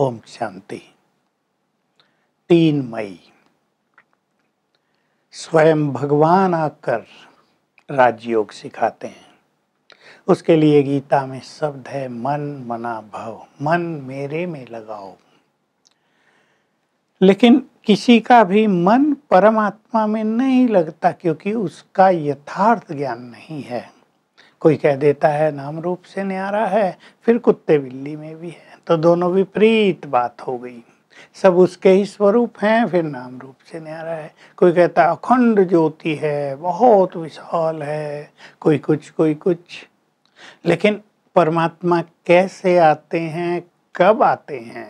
ओम शांति तीन मई स्वयं भगवान आकर राजयोग सिखाते हैं उसके लिए गीता में शब्द है मन मना भव मन मेरे में लगाओ लेकिन किसी का भी मन परमात्मा में नहीं लगता क्योंकि उसका यथार्थ ज्ञान नहीं है कोई कह देता है नाम रूप से न्यारा है फिर कुत्ते बिल्ली में भी है तो दोनों विपरीत बात हो गई सब उसके ही स्वरूप हैं फिर नाम रूप से न्यारा है कोई कहता अखंड ज्योति है बहुत विशाल है कोई कुछ कोई कुछ लेकिन परमात्मा कैसे आते हैं कब आते हैं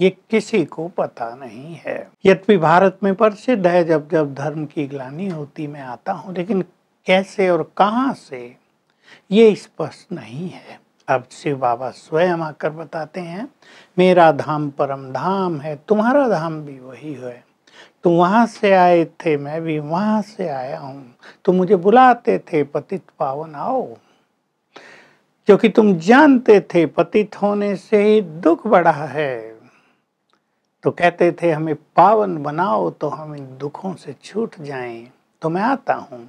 ये किसी को पता नहीं है यद्यपि भारत में प्रसिद्ध है जब जब धर्म की ग्लानी होती मैं आता हूँ लेकिन कैसे और कहाँ से ये स्पष्ट नहीं है अब शिव बाबा स्वयं आकर बताते हैं मेरा धाम परम धाम है तुम्हारा धाम भी वही है तुम वहाँ से आए थे मैं भी वहाँ से आया हूँ तुम मुझे बुलाते थे पतित पावन आओ क्योंकि तुम जानते थे पतित होने से ही दुख बड़ा है तो कहते थे हमें पावन बनाओ तो हम इन दुखों से छूट जाएं तो मैं आता हूँ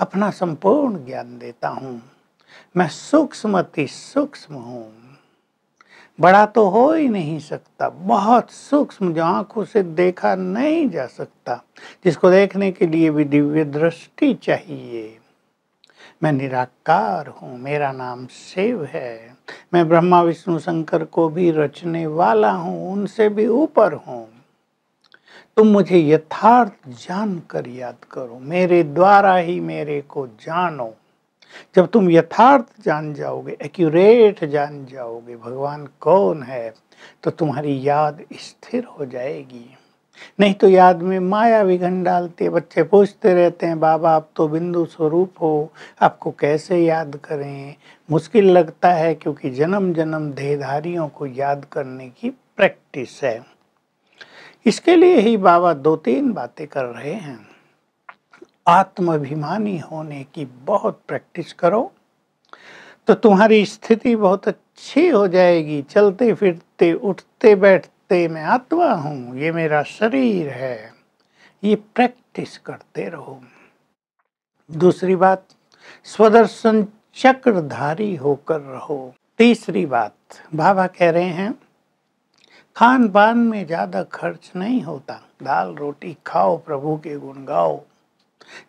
अपना संपूर्ण ज्ञान देता हूँ मैं सूक्ष्म अति सूक्ष्म हूं बड़ा तो हो ही नहीं सकता बहुत सूक्ष्म जो आंखों से देखा नहीं जा सकता जिसको देखने के लिए भी दिव्य दृष्टि चाहिए मैं निराकार हूँ मेरा नाम शिव है मैं ब्रह्मा विष्णु शंकर को भी रचने वाला हूँ उनसे भी ऊपर हूँ तुम मुझे यथार्थ जान कर याद करो मेरे द्वारा ही मेरे को जानो जब तुम यथार्थ जान जाओगे एक्यूरेट जान जाओगे भगवान कौन है तो तुम्हारी याद स्थिर हो जाएगी नहीं तो याद में माया विघन डालते बच्चे पूछते रहते हैं बाबा आप तो बिंदु स्वरूप हो आपको कैसे याद करें मुश्किल लगता है क्योंकि जन्म जन्म देहधारियों को याद करने की प्रैक्टिस है इसके लिए ही बाबा दो तीन बातें कर रहे हैं आत्माभिमानी होने की बहुत प्रैक्टिस करो तो तुम्हारी स्थिति बहुत अच्छी हो जाएगी चलते फिरते उठते बैठते मैं आत्मा हूँ ये मेरा शरीर है ये प्रैक्टिस करते रहो दूसरी बात स्वदर्शन चक्रधारी होकर रहो तीसरी बात बाबा कह रहे हैं खान पान में ज़्यादा खर्च नहीं होता दाल रोटी खाओ प्रभु के गुण गाओ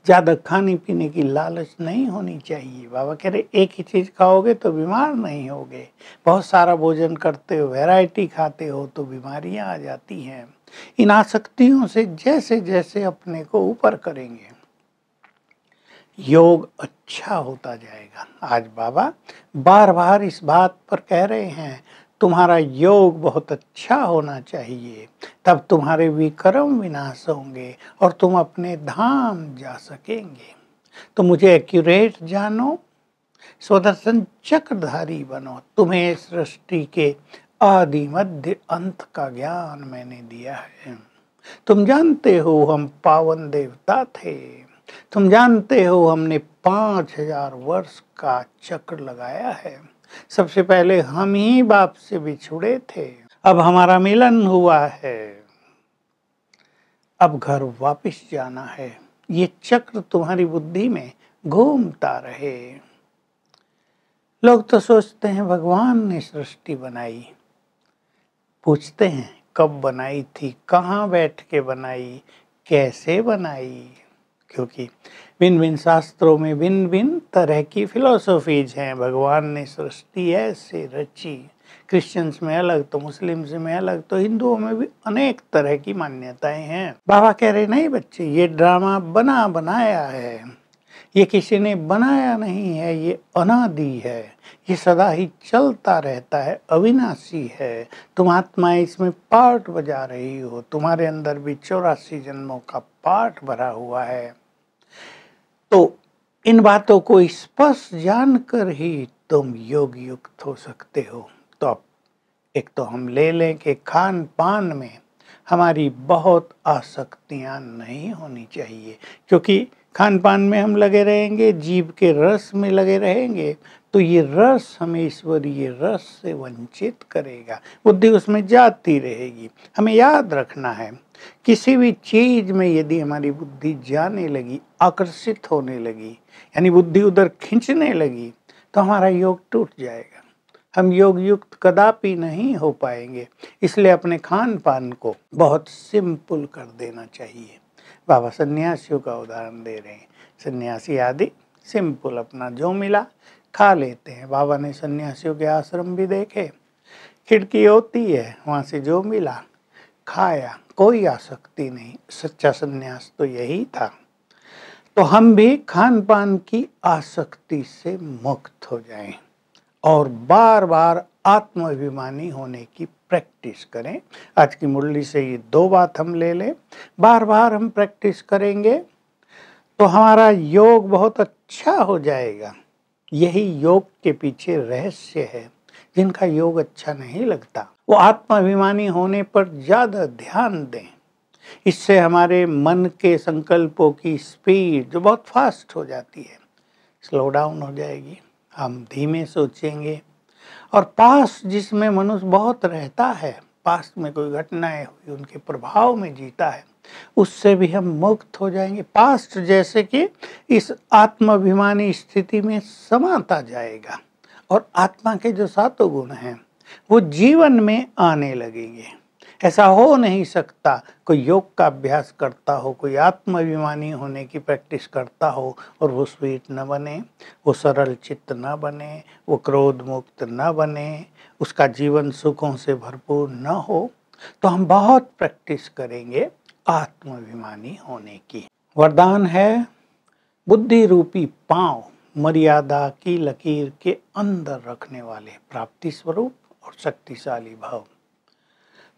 ज़्यादा खाने पीने की लालच नहीं होनी चाहिए बाबा कह रहे एक ही चीज़ खाओगे तो बीमार नहीं होगे बहुत सारा भोजन करते हो वैरायटी खाते हो तो बीमारियां आ जाती हैं इन आसक्तियों से जैसे जैसे अपने को ऊपर करेंगे योग अच्छा होता जाएगा आज बाबा बार बार इस बात पर कह रहे हैं तुम्हारा योग बहुत अच्छा होना चाहिए तब तुम्हारे विक्रम विनाश होंगे और तुम अपने धाम जा सकेंगे तो मुझे एक्यूरेट जानो स्वदर्शन चक्रधारी बनो तुम्हें सृष्टि के आदि मध्य अंत का ज्ञान मैंने दिया है तुम जानते हो हम पावन देवता थे तुम जानते हो हमने पाँच हजार वर्ष का चक्र लगाया है सबसे पहले हम ही बाप से बिछुड़े थे अब हमारा मिलन हुआ है अब घर वापस जाना है ये चक्र तुम्हारी बुद्धि में घूमता रहे लोग तो सोचते हैं भगवान ने सृष्टि बनाई पूछते हैं कब बनाई थी कहाँ बैठ के बनाई कैसे बनाई क्योंकि भिन्न भिन्न शास्त्रों में भिन्न भिन्न तरह की फिलोसफीज हैं भगवान ने सृष्टि ऐसे रची क्रिश्चियंस में अलग तो मुस्लिम्स में अलग तो हिंदुओं में भी अनेक तरह की मान्यताएं हैं बाबा कह रहे नहीं बच्चे ये ड्रामा बना बनाया है ये किसी ने बनाया नहीं है ये अनादि है ये सदा ही चलता रहता है अविनाशी है तुम आत्माएं इसमें पार्ट बजा रही हो तुम्हारे अंदर भी चौरासी जन्मों का पार्ट भरा हुआ है तो इन बातों को स्पष्ट जानकर ही तुम योग युक्त हो सकते हो तो अब एक तो हम ले लें कि खान पान में हमारी बहुत आसक्तियाँ नहीं होनी चाहिए क्योंकि खान पान में हम लगे रहेंगे जीव के रस में लगे रहेंगे तो ये रस हमें ईश्वरीय रस से वंचित करेगा बुद्धि उसमें जाती रहेगी हमें याद रखना है किसी भी चीज में यदि हमारी बुद्धि जाने लगी आकर्षित होने लगी यानी बुद्धि उधर खींचने लगी तो हमारा योग टूट जाएगा हम योग युक्त कदापि नहीं हो पाएंगे इसलिए अपने खान पान को बहुत सिंपल कर देना चाहिए बाबा सन्यासियों का उदाहरण दे रहे हैं सन्यासी आदि सिंपल अपना जो मिला खा लेते हैं बाबा ने सन्यासियों के आश्रम भी देखे खिड़की होती है वहाँ से जो मिला खाया कोई आसक्ति नहीं सच्चा संन्यास तो यही था तो हम भी खान पान की आसक्ति से मुक्त हो जाएं और बार बार आत्माभिमानी होने की प्रैक्टिस करें आज की मुरली से ये दो बात हम ले लें बार बार हम प्रैक्टिस करेंगे तो हमारा योग बहुत अच्छा हो जाएगा यही योग के पीछे रहस्य है जिनका योग अच्छा नहीं लगता वो आत्माभिमानी होने पर ज़्यादा ध्यान दें इससे हमारे मन के संकल्पों की स्पीड जो बहुत फास्ट हो जाती है स्लो डाउन हो जाएगी हम धीमे सोचेंगे और पास जिसमें मनुष्य बहुत रहता है पास में कोई घटनाएं हुई उनके प्रभाव में जीता है उससे भी हम मुक्त हो जाएंगे पास्ट जैसे कि इस आत्माभिमानी स्थिति में समाता जाएगा और आत्मा के जो सातों गुण हैं वो जीवन में आने लगेंगे ऐसा हो नहीं सकता कोई योग का अभ्यास करता हो कोई आत्माभिमानी होने की प्रैक्टिस करता हो और वो स्वीट न बने वो सरल चित्त न बने वो क्रोध मुक्त न बने उसका जीवन सुखों से भरपूर न हो तो हम बहुत प्रैक्टिस करेंगे आत्माभिमानी होने की वरदान है बुद्धि रूपी पाँव मर्यादा की लकीर के अंदर रखने वाले प्राप्ति स्वरूप और शक्तिशाली भाव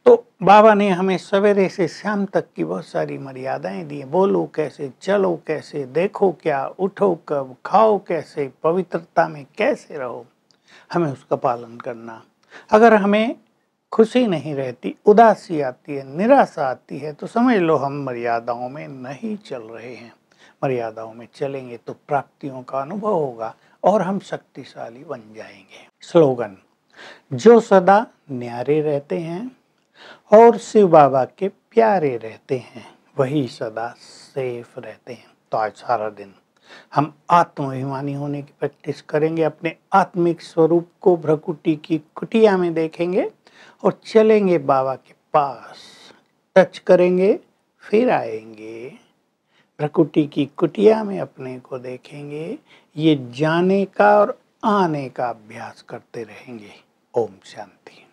तो बाबा ने हमें सवेरे से शाम तक की बहुत सारी मर्यादाएं दी बोलो कैसे चलो कैसे देखो क्या उठो कब खाओ कैसे पवित्रता में कैसे रहो हमें उसका पालन करना अगर हमें खुशी नहीं रहती उदासी आती है निराशा आती है तो समझ लो हम मर्यादाओं में नहीं चल रहे हैं मर्यादाओं में चलेंगे तो प्राप्तियों का अनुभव होगा और हम शक्तिशाली बन जाएंगे स्लोगन जो सदा न्यारे रहते हैं और शिव बाबा के प्यारे रहते हैं वही सदा सेफ रहते हैं तो आज सारा दिन हम आत्माभिमानी होने की प्रैक्टिस करेंगे अपने आत्मिक स्वरूप को भ्रकुटी की कुटिया में देखेंगे और चलेंगे बाबा के पास टच करेंगे फिर आएंगे प्रकृति की कुटिया में अपने को देखेंगे ये जाने का और आने का अभ्यास करते रहेंगे ओम शांति